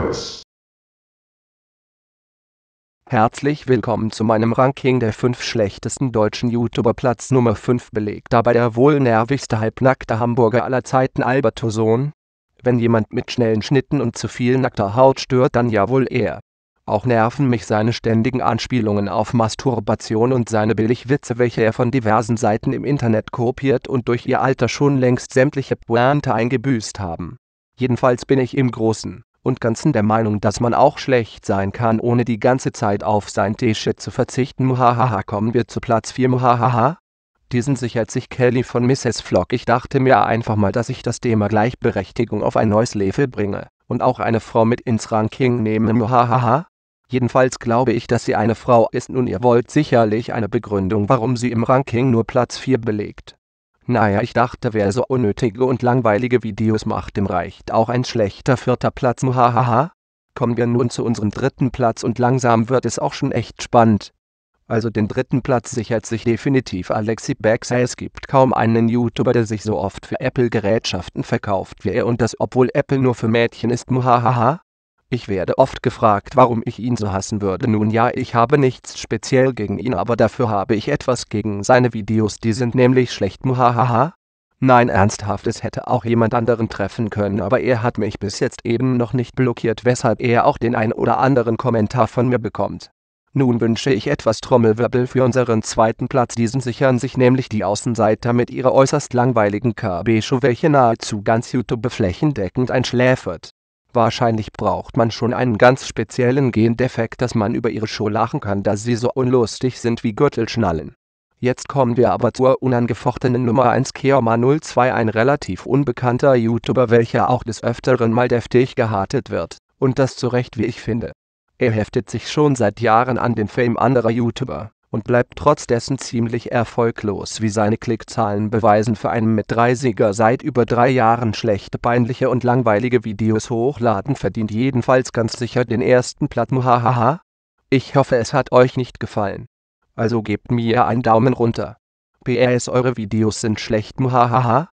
Words. Herzlich willkommen zu meinem Ranking der 5 schlechtesten deutschen YouTuber. Platz Nummer 5 belegt dabei der wohl nervigste halbnackte Hamburger aller Zeiten Albert Sohn. Wenn jemand mit schnellen Schnitten und zu viel nackter Haut stört, dann ja wohl er. Auch nerven mich seine ständigen Anspielungen auf Masturbation und seine Billigwitze, welche er von diversen Seiten im Internet kopiert und durch ihr Alter schon längst sämtliche Pointe eingebüßt haben. Jedenfalls bin ich im Großen und Ganzen der Meinung, dass man auch schlecht sein kann, ohne die ganze Zeit auf sein T-Shirt zu verzichten. Muhahaha, kommen wir zu Platz 4. Muhahaha. Diesen sichert sich Kelly von Mrs. Flock. Ich dachte mir einfach mal, dass ich das Thema Gleichberechtigung auf ein neues Level bringe und auch eine Frau mit ins Ranking nehme. Muhahaha. Jedenfalls glaube ich, dass sie eine Frau ist. Nun, ihr wollt sicherlich eine Begründung, warum sie im Ranking nur Platz 4 belegt. Naja, ich dachte, wer so unnötige und langweilige Videos macht, dem reicht auch ein schlechter vierter Platz. Muhahaha. Kommen wir nun zu unserem dritten Platz und langsam wird es auch schon echt spannend. Also den dritten Platz sichert sich definitiv Alexi Baxter. Es gibt kaum einen YouTuber, der sich so oft für Apple-Gerätschaften verkauft wie er und das obwohl Apple nur für Mädchen ist. Muhahaha. Ich werde oft gefragt, warum ich ihn so hassen würde. Nun ja, ich habe nichts speziell gegen ihn, aber dafür habe ich etwas gegen seine Videos, die sind nämlich schlecht. Muhahaha. Nein, ernsthaft, es hätte auch jemand anderen treffen können, aber er hat mich bis jetzt eben noch nicht blockiert, weshalb er auch den ein oder anderen Kommentar von mir bekommt. Nun wünsche ich etwas Trommelwirbel für unseren zweiten Platz. Diesen sichern sich nämlich die Außenseiter mit ihrer äußerst langweiligen KB-Show, welche nahezu ganz YouTube flächendeckend einschläfert. Wahrscheinlich braucht man schon einen ganz speziellen Gendefekt dass man über ihre Show lachen kann da sie so unlustig sind wie Gürtelschnallen. Jetzt kommen wir aber zur unangefochtenen Nummer 1 Keoma02 ein relativ unbekannter Youtuber welcher auch des öfteren mal deftig gehartet wird, und das zu Recht wie ich finde. Er heftet sich schon seit Jahren an den Fame anderer Youtuber und bleibt trotz dessen ziemlich erfolglos wie seine Klickzahlen beweisen für einen mit 30er seit über drei Jahren schlechte peinliche und langweilige Videos hochladen verdient jedenfalls ganz sicher den ersten Platz muhahaha. Ich hoffe es hat euch nicht gefallen. Also gebt mir einen Daumen runter. PS Eure Videos sind schlecht muhahaha.